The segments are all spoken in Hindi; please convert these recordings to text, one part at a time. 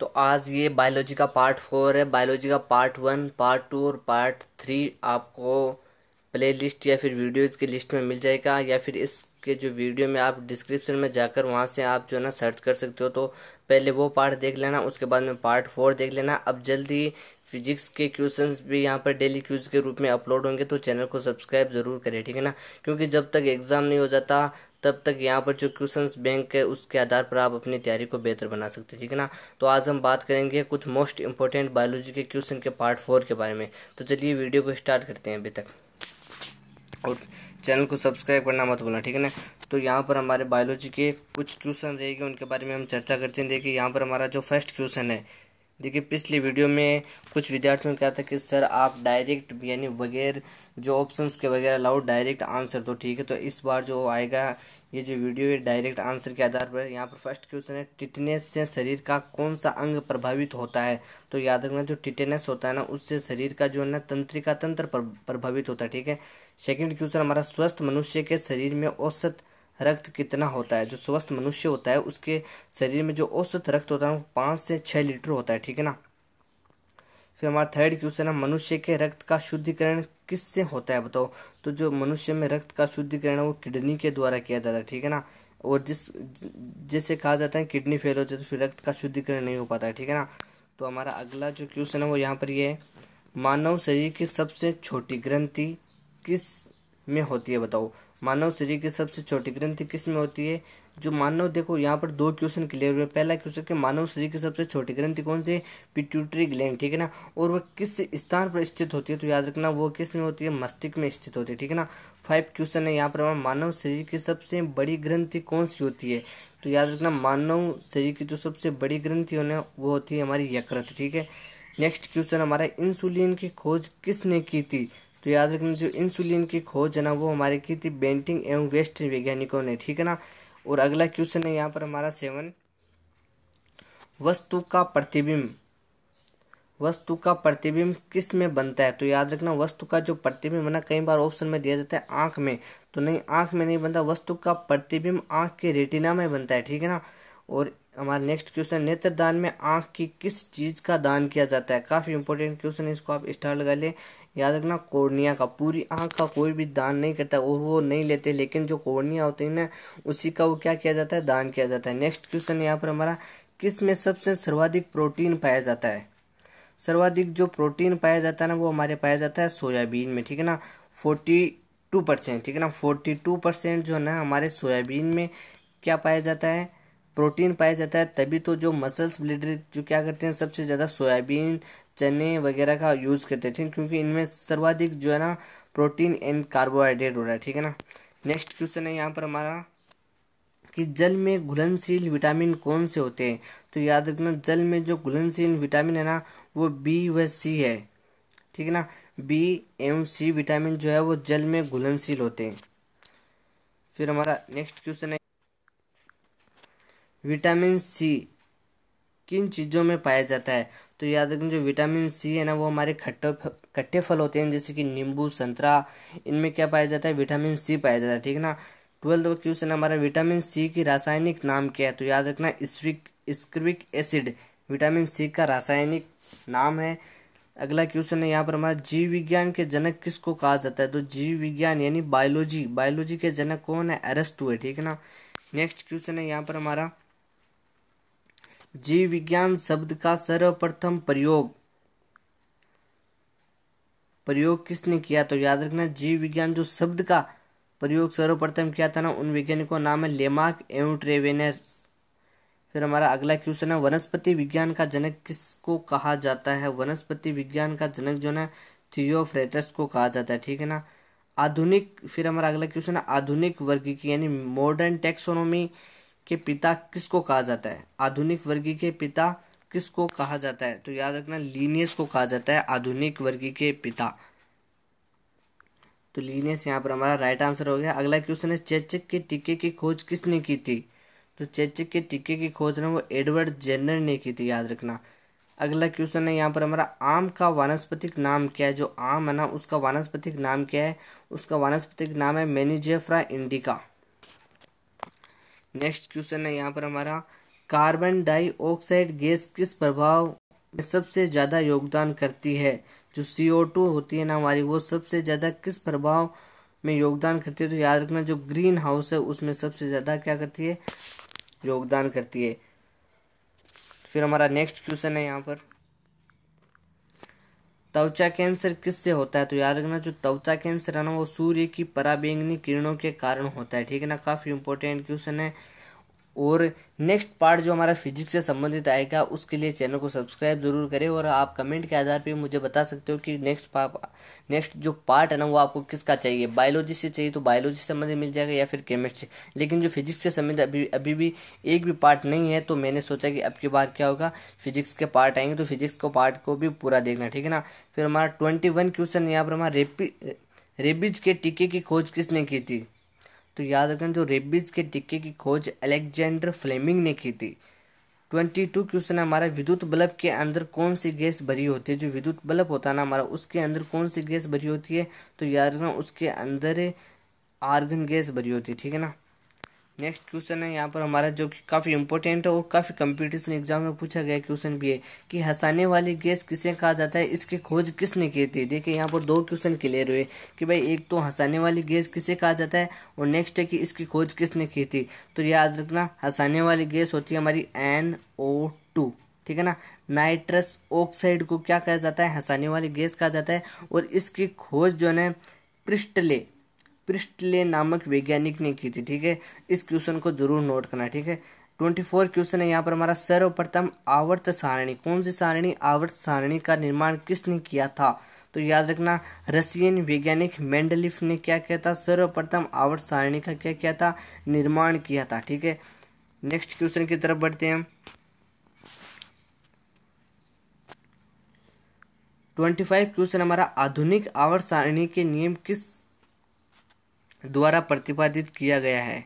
तो आज ये बायोलॉजी का पार्ट फोर है बायोलॉजी का पार्ट वन पार्ट टू और पार्ट थ्री आपको प्ले लिस्ट या फिर वीडियोज़ की लिस्ट में मिल जाएगा या फिर इसके जो वीडियो में आप डिस्क्रिप्शन में जाकर वहाँ से आप जो है ना सर्च कर सकते हो तो पहले वो पार्ट देख लेना उसके बाद में पार्ट फोर देख लेना अब जल्दी फिजिक्स के क्वेश्चंस भी यहाँ पर डेली क्यूज के रूप में अपलोड होंगे तो चैनल को सब्सक्राइब ज़रूर करें ठीक है ना क्योंकि जब तक एग्ज़ाम नहीं हो जाता तब तक यहाँ पर जो क्वेश्चन बैंक है उसके आधार पर आप अपनी तैयारी को बेहतर बना सकते हैं ठीक है ना तो आज हम बात करेंगे कुछ मोस्ट इंपॉर्टेंट बायोलॉजी के क्वेश्चन के पार्ट फोर के बारे में तो चलिए वीडियो को स्टार्ट करते हैं अभी तक और चैनल को सब्सक्राइब करना मत भूलना ठीक है ना तो यहाँ पर हमारे बायोलॉजी के कुछ क्वेश्चन रहेगी उनके बारे में हम चर्चा करते हैं देखिए यहाँ पर हमारा जो फर्स्ट क्वेश्चन है देखिए पिछली वीडियो में कुछ विद्यार्थियों ने कहा था कि सर आप डायरेक्ट यानी बगैर जो ऑप्शंस के वगैरह लाओ डायरेक्ट आंसर तो ठीक है तो इस बार जो आएगा ये जो वीडियो है डायरेक्ट आंसर के आधार पर यहाँ पर फर्स्ट क्वेश्चन है टिटनेस से शरीर का कौन सा अंग प्रभावित होता है तो याद रखना जो टिटनेस होता है ना उससे शरीर का जो है ना तंत्रिका तंत्र प्रभावित होता है ठीक है सेकेंड क्वेश्चन हमारा स्वस्थ मनुष्य के शरीर में औसत रक्त कितना होता है जो स्वस्थ मनुष्य होता है उसके शरीर में जो औसत रक्त होता है वो पाँच से छः लीटर होता है ठीक है ना फिर हमारा थर्ड क्वेश्चन है मनुष्य के रक्त का शुद्धिकरण किससे होता है बताओ तो जो मनुष्य में रक्त का शुद्धिकरण है वो किडनी के द्वारा किया जाता है ठीक है ना और जिस जैसे कहा जाता है किडनी फेल हो जाए तो फिर रक्त का शुद्धिकरण नहीं हो पाता है ठीक है ना तो हमारा अगला जो क्वेश्चन है वो यहाँ पर ये है मानव शरीर की सबसे छोटी ग्रंथि किस में होती है बताओ मानव शरीर की सबसे छोटी ग्रंथि किस में होती है जो मानव देखो यहाँ पर दो क्वेश्चन क्लियर हुए पहला क्वेश्चन कि मानव शरीर की सबसे छोटी ग्रंथि कौन सी है पिट्यूटरी ग्लैंड ठीक है ना और वह किस स्थान पर स्थित होती है तो याद रखना वो किस में होती है मस्तिष्क में स्थित होती है ठीक है ना फाइव क्वेश्चन है यहाँ पर मानव शरीर की सबसे बड़ी ग्रंथि कौन सी होती है तो याद रखना मानव शरीर की जो सबसे बड़ी ग्रंथि होने वो होती है हमारी यकृत ठीक है नेक्स्ट क्वेश्चन हमारा इंसुलिन की खोज किसने की थी तो याद रखना जो इंसुलिन की खोज है ना वो हमारे की थी बेंटिंग एवं वेस्ट वैज्ञानिकों ने ठीक है ना और अगला क्वेश्चन है यहाँ पर हमारा सेवन वस्तु का प्रतिबिंब वस्तु का प्रतिबिंब किस में बनता है तो याद रखना वस्तु का जो प्रतिबिंब बना कई बार ऑप्शन में दिया जाता है आंख में तो नहीं आंख में नहीं बनता वस्तु का प्रतिबिंब आंख के रेटिना में बनता है ठीक है ना और हमारा नेक्स्ट क्वेश्चन नेत्रदान में आंख की किस चीज़ का दान किया जाता है काफ़ी इंपॉर्टेंट क्वेश्चन है इसको आप स्टार लगा लें याद रखना कोर्निया का पूरी आँख का कोई भी दान नहीं करता और वो नहीं लेते लेकिन जो कोर्निया होती है ना उसी का वो क्या किया जाता है दान किया जाता है नेक्स्ट क्वेश्चन यहाँ पर हमारा किस में सबसे सर्वाधिक प्रोटीन पाया जाता है सर्वाधिक जो प्रोटीन पाया जाता है ना वो हमारे पाया जाता है सोयाबीन में ठीक है ना फोर्टी टू परसेंट ठीक है ना फोर्टी टू परसेंट जो है ना हमारे सोयाबीन में क्या पाया जाता है प्रोटीन पाया जाता है तभी तो जो मसल्स ब्लीडर जो क्या करते हैं सबसे ज़्यादा सोयाबीन चने वगैरह का यूज़ करते थे क्योंकि इनमें सर्वाधिक जो है ना प्रोटीन एंड कार्बोहाइड्रेट हो रहा है ठीक है ना नेक्स्ट क्वेश्चन है यहाँ पर हमारा कि जल में घुलनशील विटामिन कौन से होते हैं तो याद रखना जल में जो घुलनशील विटामिन है ना वो बी व सी है ठीक है ना बी एवं सी विटामिन जो है वो जल में घुलनशील होते हैं फिर हमारा नेक्स्ट क्वेश्चन है विटामिन सी किन चीज़ों में पाया जाता है तो याद रखें जो विटामिन सी है ना वो हमारे खट्टे खट्टे फल होते हैं जैसे कि नींबू संतरा इनमें क्या पाया जाता है विटामिन सी पाया जाता है ठीक है ना ट्वेल्थ का क्वेश्चन हमारा विटामिन सी की रासायनिक नाम क्या है तो याद रखना इस्विक स्क्रिक एसिड विटामिन सी का रासायनिक नाम है अगला क्वेश्चन है यहाँ पर हमारा जीव विज्ञान के जनक किसको कहा जाता है तो जीव विज्ञान यानी बायोलॉजी बायोलॉजी के जनक कौन है अरेस्ट हुए ठीक है ना नेक्स्ट क्वेश्चन है यहाँ पर हमारा जीव विज्ञान शब्द का सर्वप्रथम प्रयोग प्रयोग किसने किया तो याद रखना जीव विज्ञान जो शब्द का प्रयोग सर्वप्रथम किया था ना उन वैज्ञानिकों नाम है लेमार्क एवं ट्रेवेनर फिर हमारा अगला क्वेश्चन है वनस्पति विज्ञान का जनक किसको कहा जाता है वनस्पति विज्ञान का जनक जो ना थियोफ्रेटस को कहा जाता है ठीक है ना आधुनिक फिर हमारा अगला क्वेश्चन है आधुनिक वर्ग की यानी मॉडर्न टेक्सोनोमी के पिता किसको कहा जाता है आधुनिक वर्गी के पिता किसको कहा जाता है तो याद रखना लीनियस को कहा जाता है आधुनिक वर्गी के पिता तो लीनियस यहाँ पर हमारा राइट आंसर हो गया अगला क्वेश्चन है चेचक के टीके की खोज किसने की थी तो चेचक के टीके की खोज ना वो एडवर्ड जेनर ने की थी याद रखना अगला क्वेश्चन है यहाँ पर हमारा आम का वानस्पतिक नाम क्या है जो आम है ना उसका वानस्पतिक नाम क्या है उसका वानस्पतिक नाम है मेनिजेफ्रा इंडिका नेक्स्ट क्वेश्चन है यहाँ पर हमारा कार्बन डाइऑक्साइड गैस किस प्रभाव में सबसे ज़्यादा योगदान करती है जो सी ओ टू होती है ना हमारी वो सबसे ज़्यादा किस प्रभाव में योगदान करती है तो याद रखना जो ग्रीन हाउस है उसमें सबसे ज़्यादा क्या करती है योगदान करती है फिर हमारा नेक्स्ट क्वेश्चन है यहाँ पर त्वचा कैंसर किससे होता है तो याद रखना जो त्वचा कैंसर है ना वो सूर्य की पराबैंगनी किरणों के कारण होता है ठीक है ना काफ़ी इंपॉर्टेंट क्वेश्चन है और नेक्स्ट पार्ट जो हमारा फिजिक्स से संबंधित आएगा उसके लिए चैनल को सब्सक्राइब जरूर करें और आप कमेंट के आधार पे मुझे बता सकते हो कि नेक्स्ट नेक्स्ट जो पार्ट है ना वो आपको किसका चाहिए बायोलॉजी से चाहिए तो बायोलॉजी से संबंधित मिल जाएगा या फिर केमिस्ट्री लेकिन जो फिजिक्स से संबंधित अभी अभी भी एक भी पार्ट नहीं है तो मैंने सोचा कि अब की बार क्या होगा फिजिक्स के पार्ट आएंगे तो फिजिक्स को पार्ट को भी पूरा देखना ठीक है ना फिर हमारा ट्वेंटी वन क्वेश्चन यहाँ पर हमारा रेपी रेबिज के टीके की खोज किसने की थी तो याद रखना जो रेबीज के टिक्के की खोज अलेक्जेंडर फ्लेमिंग ने की थी ट्वेंटी टू क्वेश्चन हमारा विद्युत बल्ब के अंदर कौन सी गैस भरी होती है जो विद्युत बल्ब होता है ना हमारा उसके अंदर कौन सी गैस भरी होती है तो याद रखना उसके अंदर आर्गन गैस भरी होती है ठीक है ना नेक्स्ट क्वेश्चन है यहाँ पर हमारा जो कि काफ़ी इंपॉर्टेंट है और काफ़ी कंपटीशन एग्जाम में पूछा गया क्वेश्चन भी है कि हंसाने वाली गैस किसे कहा जाता है इसकी खोज किसने की थी देखिए यहाँ पर दो क्वेश्चन क्लियर हुए कि भाई एक तो हंसाने वाली गैस किसे कहा जाता है और नेक्स्ट है कि इसकी खोज किसने की थी तो याद रखना हंसाने वाली गैस होती है हमारी एन ओ टू ठीक है ना नाइट्रस ऑक्साइड को क्या कहा जाता है हंसाने वाली गैस कहा जाता है और इसकी खोज जो है ना प्रिस्टले नामक वैज्ञानिक ने की थी ठीक है इस क्वेश्चन को जरूर नोट करना ठीक है ट्वेंटी फोर क्वेश्चन है यहाँ पर हमारा सर्वप्रथम आवर्त सारणी कौन सी सारणी आवर्त सारणी का निर्माण किसने किया था तो याद रखना रशियन वैज्ञानिक मेंडलिफ ने क्या किया था सर्वप्रथम आवर्त सारणी का क्या किया था निर्माण किया था ठीक है नेक्स्ट क्वेश्चन की तरफ बढ़ते हैं ट्वेंटी फाइव क्वेश्चन हमारा आधुनिक आवर्त सारणी के नियम किस द्वारा प्रतिपादित किया गया है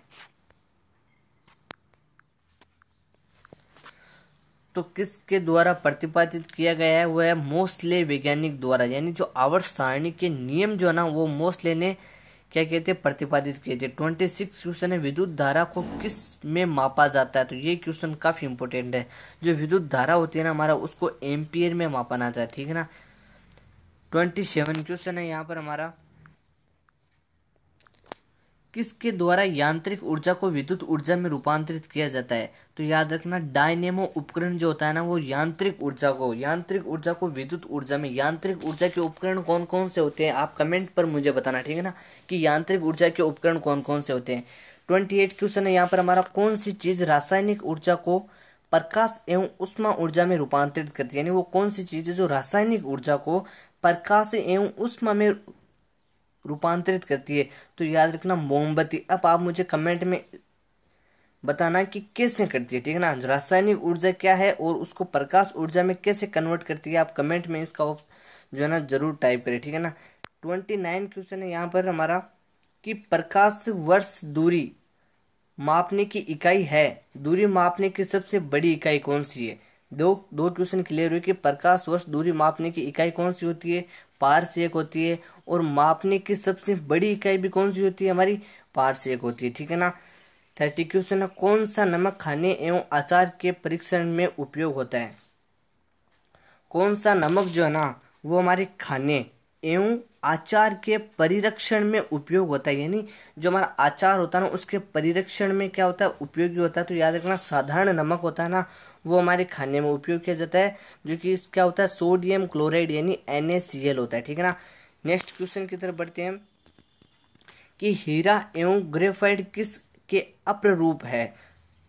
तो किसके द्वारा प्रतिपादित किया गया है वह है मोस्टले वैज्ञानिक द्वारा यानी जो आवर्त सारणी के नियम जो है ना वो मोस्टले ने क्या कहते हैं प्रतिपादित किए थे ट्वेंटी सिक्स क्वेश्चन है विद्युत धारा को किस में मापा जाता है तो ये क्वेश्चन काफ़ी इंपॉर्टेंट है जो विद्युत धारा होती है ना हमारा उसको एम्पियर में मापा ना जाए ठीक है ना ट्वेंटी सेवन क्वेश्चन है यहाँ पर हमारा किसके द्वारा यांत्रिक ऊर्जा को विद्युत ऊर्जा में रूपांतरित किया जाता है तो याद रखना डायनेमो उपकरण जो होता है ना वो यांत्रिक ऊर्जा को यांत्रिक ऊर्जा को विद्युत ऊर्जा में यांत्रिक ऊर्जा के उपकरण कौन कौन से होते हैं आप कमेंट पर मुझे बताना ठीक है ना कि यांत्रिक ऊर्जा के उपकरण कौन कौन से होते हैं ट्वेंटी एट क्वेश्चन है यहाँ पर हमारा कौन सी चीज़ रासायनिक ऊर्जा को प्रकाश एवं उष्मा ऊर्जा में रूपांतरित करती है यानी वो कौन सी चीज़ है जो रासायनिक ऊर्जा को प्रकाश एवं उष्मा में रूपांतरित करती है तो याद रखना मोमबत्ती अब आप मुझे कमेंट में बताना कि कैसे करती है ठीक है ना रासायनिक ऊर्जा क्या है और उसको प्रकाश ऊर्जा में कैसे कन्वर्ट करती है आप कमेंट में इसका जो है ना जरूर टाइप करें ठीक है ना ट्वेंटी नाइन क्वेश्चन है यहाँ पर हमारा कि प्रकाश वर्ष दूरी मापने की इकाई है दूरी मापने की सबसे बड़ी इकाई कौन सी है दो दो क्वेश्चन क्लियर हुए कि प्रकाश वर्ष दूरी मापने की इकाई कौन सी होती है पारसेक होती है और मापने की सबसे बड़ी इकाई भी कौन सी होती है हमारी पारसेक होती है ठीक है ना थर्टी क्वेश्चन है कौन सा नमक खाने एवं आचार के परीक्षण में उपयोग होता है कौन सा नमक जो है ना वो हमारे खाने एवं आचार के परिरक्षण में उपयोग होता है यानी जो हमारा आचार होता है ना उसके परिरक्षण में क्या होता है उपयोगी होता है तो याद रखना साधारण नमक होता है ना वो हमारे खाने में उपयोग किया जाता है जो कि क्या होता है सोडियम क्लोराइड यानी एन होता है ठीक है ना नेक्स्ट क्वेश्चन की तरफ बढ़ते हैं कि हीरा एवं ग्रेफाइड किस के अप्ररूप है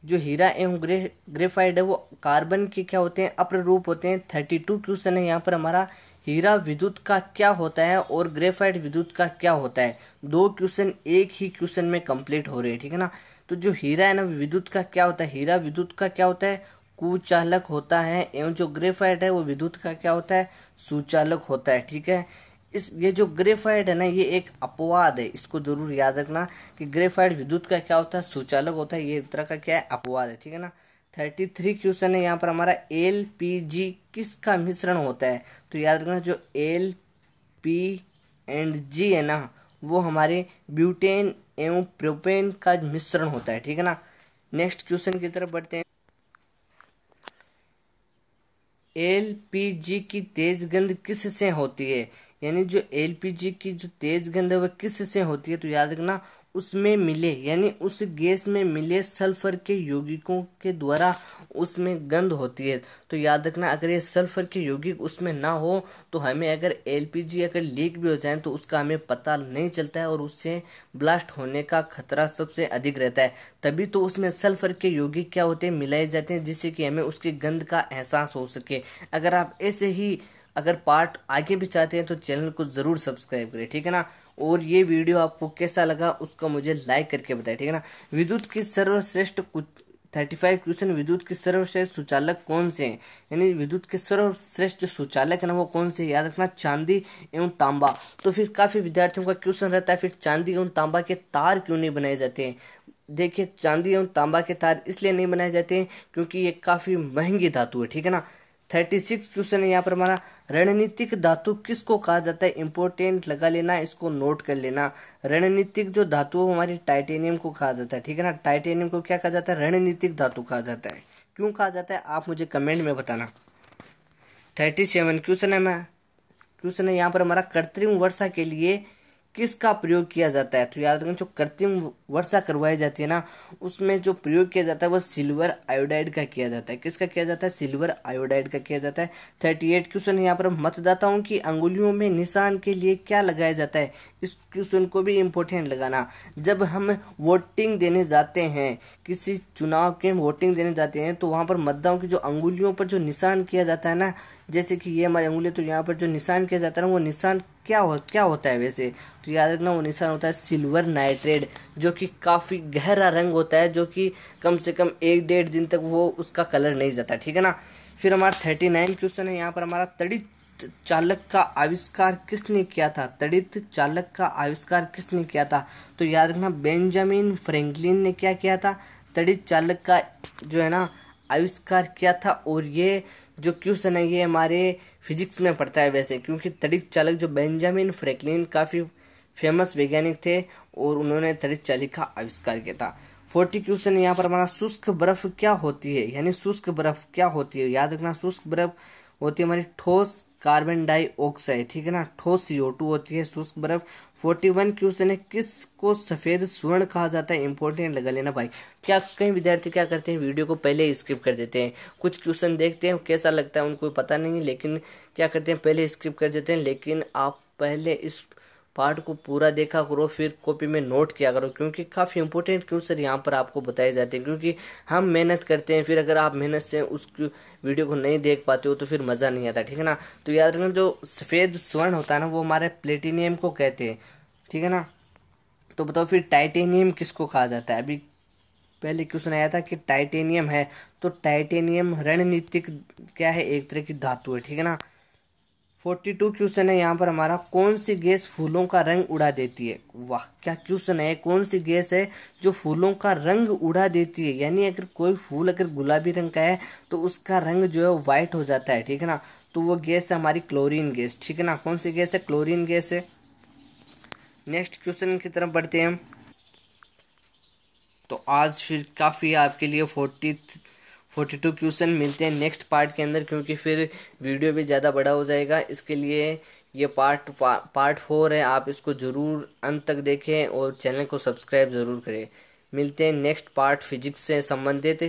जो हीरा एवं ग्रे ग्रेफाइड है वो कार्बन के क्या होते हैं अप्ररूप होते हैं थर्टी टू क्वेश्चन है यहाँ पर हमारा हीरा विद्युत का क्या होता है और ग्रेफाइट विद्युत का क्या होता है दो क्वेश्चन एक ही क्वेश्चन में कंप्लीट हो रहे हैं ठीक है ना तो जो हीरा है ना विद्युत का क्या होता है हीरा विद्युत का क्या होता है कुचालक होता है एवं जो ग्रेफाइट है वो विद्युत का क्या होता है सुचालक होता है ठीक है इस ये जो ग्रेफाइट है ना ये एक अपवाद है इसको जरूर याद रखना कि ग्रेफाइट विद्युत का क्या होता है सुचालक होता है ये तरह का क्या है अपवाद है ठीक है ना थर्टी थ्री क्वेश्चन है यहाँ पर हमारा एल पी जी किसका मिश्रण होता है तो याद रखना जो एल पी एंड जी है ना वो हमारे ब्यूटेन एवं प्रोपेन का मिश्रण होता है ठीक है ना नेक्स्ट क्वेश्चन की तरफ बढ़ते हैं एल पी जी की तेज गंध किस से होती है यानी जो एल पी जी की जो तेज गंध है वह किस से होती है तो याद रखना उसमें मिले यानी उस गैस में मिले सल्फर के यौगिकों के द्वारा उसमें गंध होती है तो याद रखना अगर ये सल्फर के यौगिक उसमें ना हो तो हमें अगर एलपीजी अगर लीक भी हो जाए तो उसका हमें पता नहीं चलता है और उससे ब्लास्ट होने का खतरा सबसे अधिक रहता है तभी तो उसमें सल्फर के यौगिक क्या होते हैं मिलाए जाते हैं जिससे कि हमें उसकी गंध का एहसास हो सके अगर आप ऐसे ही अगर पार्ट आगे भी चाहते हैं तो चैनल को ज़रूर सब्सक्राइब करें ठीक है ना और ये वीडियो आपको कैसा लगा उसका मुझे लाइक करके बताए ठीक है ना विद्युत की सर्वश्रेष्ठ कुछ थर्टी फाइव क्वेश्चन विद्युत के सर्वश्रेष्ठ सुचालक कौन से हैं यानी विद्युत के सर्वश्रेष्ठ सुचालक है ना वो कौन से याद रखना चांदी एवं तांबा तो फिर काफ़ी विद्यार्थियों का क्वेश्चन रहता है फिर चांदी एवं तांबा के तार क्यों नहीं बनाए जाते हैं देखिए चांदी एवं तांबा के तार इसलिए नहीं बनाए जाते हैं क्योंकि ये काफ़ी महंगी धातु है ठीक है ना थर्टी सिक्स क्वेश्चन है यहाँ पर हमारा रणनीतिक धातु किसको कहा जाता है इंपॉर्टेंट लगा लेना इसको नोट कर लेना रणनीतिक जो धातु है हमारी टाइटेनियम को कहा जाता है ठीक है ना टाइटेनियम को क्या कहा जाता है रणनीतिक धातु कहा जाता है क्यों कहा जाता है आप मुझे कमेंट में बताना थर्टी सेवन क्वेश्चन है मैं क्वेश्चन है यहाँ पर हमारा कृत्रिम वर्षा के लिए किसका प्रयोग किया जाता है तो याद रखना जो कृत्रिम वर्षा करवाई जाती है ना उसमें जो प्रयोग किया जाता है वो सिल्वर आयोडाइड का किया जाता है किसका किया जाता है सिल्वर आयोडाइड का किया जाता है थर्टी एट क्वेश्चन यहाँ पर मतदाताओं की अंगुलियों में निशान के लिए क्या लगाया जाता है इस क्वेश्चन को भी इम्पोर्टेंट लगाना जब हम वोटिंग देने जाते हैं किसी चुनाव के वोटिंग देने जाते हैं तो वहाँ पर मतदाताओं की जो अंगुलियों पर जो निशान किया जाता है ना जैसे कि ये हमारी उंगली तो यहाँ पर जो निशान किया जाता है ना वो निशान क्या हो क्या होता है वैसे तो याद रखना वो निशान होता है सिल्वर नाइट्रेट जो कि काफ़ी गहरा रंग होता है जो कि कम से कम एक डेढ़ दिन तक वो उसका कलर नहीं जाता ठीक है ना फिर हमारा थर्टी नाइन क्वेश्चन है यहाँ पर हमारा तड़ित चालक का आविष्कार किसने किया था तड़ित चालक का आविष्कार किसने किया था तो याद रखना बेंजामिन फ्रेंकलिन ने क्या किया था तड़ित चालक का जो है ना आविष्कार किया था और ये जो क्वेश्चन है ये हमारे फिजिक्स में पड़ता है वैसे क्योंकि तड़ित चालक जो बेंजामिन फ्रैंकलिन काफ़ी फेमस वैज्ञानिक थे और उन्होंने तड़ित चालक का आविष्कार किया था फोर्टी क्वेश्चन यहाँ पर हमारा शुष्क बर्फ क्या होती है यानी शुष्क बर्फ क्या होती है याद रखना शुष्क बर्फ होती है हमारी ठोस कार्बन डाइऑक्साइड ठीक है ना ठोस सी होती है शुष्क बर्फ फोर्टी वन क्वेश्चन है किस को सफ़ेद स्वर्ण कहा जाता है इंपॉर्टेंट लगा लेना भाई क्या कई विद्यार्थी क्या करते हैं वीडियो को पहले स्किप कर देते हैं कुछ क्वेश्चन देखते हैं कैसा लगता है उनको पता नहीं लेकिन क्या करते हैं पहले स्किप कर देते हैं लेकिन आप पहले इस पार्ट को पूरा देखा करो फिर कॉपी में नोट किया करो क्योंकि काफ़ी इंपॉर्टेंट क्वेश्चन यहाँ पर आपको बताए जाते हैं क्योंकि हम मेहनत करते हैं फिर अगर आप मेहनत से उस वीडियो को नहीं देख पाते हो तो फिर मज़ा नहीं आता ठीक है ना तो याद रखना जो सफ़ेद स्वर्ण होता है ना वो हमारे प्लेटिनियम को कहते हैं ठीक है ना तो बताओ फिर टाइटेनियम किसको कहा जाता है अभी पहले क्वेश्चन आया था कि टाइटेनियम है तो टाइटेनियम रणनीतिक क्या है एक तरह की धातु है ठीक है ना फोर्टी टू क्वेश्चन है यहाँ पर हमारा कौन सी गैस फूलों का रंग उड़ा देती है वाह क्या क्वेश्चन है कौन सी गैस है जो फूलों का रंग उड़ा देती है यानी अगर कोई फूल अगर गुलाबी रंग का है तो उसका रंग जो है वाइट हो जाता है ठीक है ना तो वो गैस है हमारी क्लोरीन गैस ठीक है ना कौन सी गैस है क्लोरीन गैस है नेक्स्ट क्वेश्चन की तरफ बढ़ते हैं हम तो आज फिर काफ़ी आपके लिए फोर्टी फोर्टी टू क्वेश्चन मिलते हैं नेक्स्ट पार्ट के अंदर क्योंकि फिर वीडियो भी ज़्यादा बड़ा हो जाएगा इसके लिए ये पार्ट पा, पार्ट फोर है आप इसको ज़रूर अंत तक देखें और चैनल को सब्सक्राइब ज़रूर करें मिलते हैं नेक्स्ट पार्ट फिजिक्स से संबंधित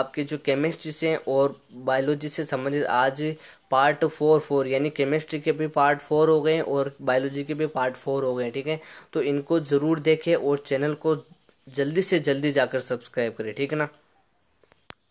आपके जो केमिस्ट्री से और बायोलॉजी से संबंधित आज पार्ट फोर फोर यानी केमिस्ट्री के भी पार्ट फोर हो गए और बायोलॉजी के भी पार्ट फोर हो गए ठीक है तो इनको ज़रूर देखें और चैनल को जल्दी से जल्दी जाकर सब्सक्राइब करें ठीक है ना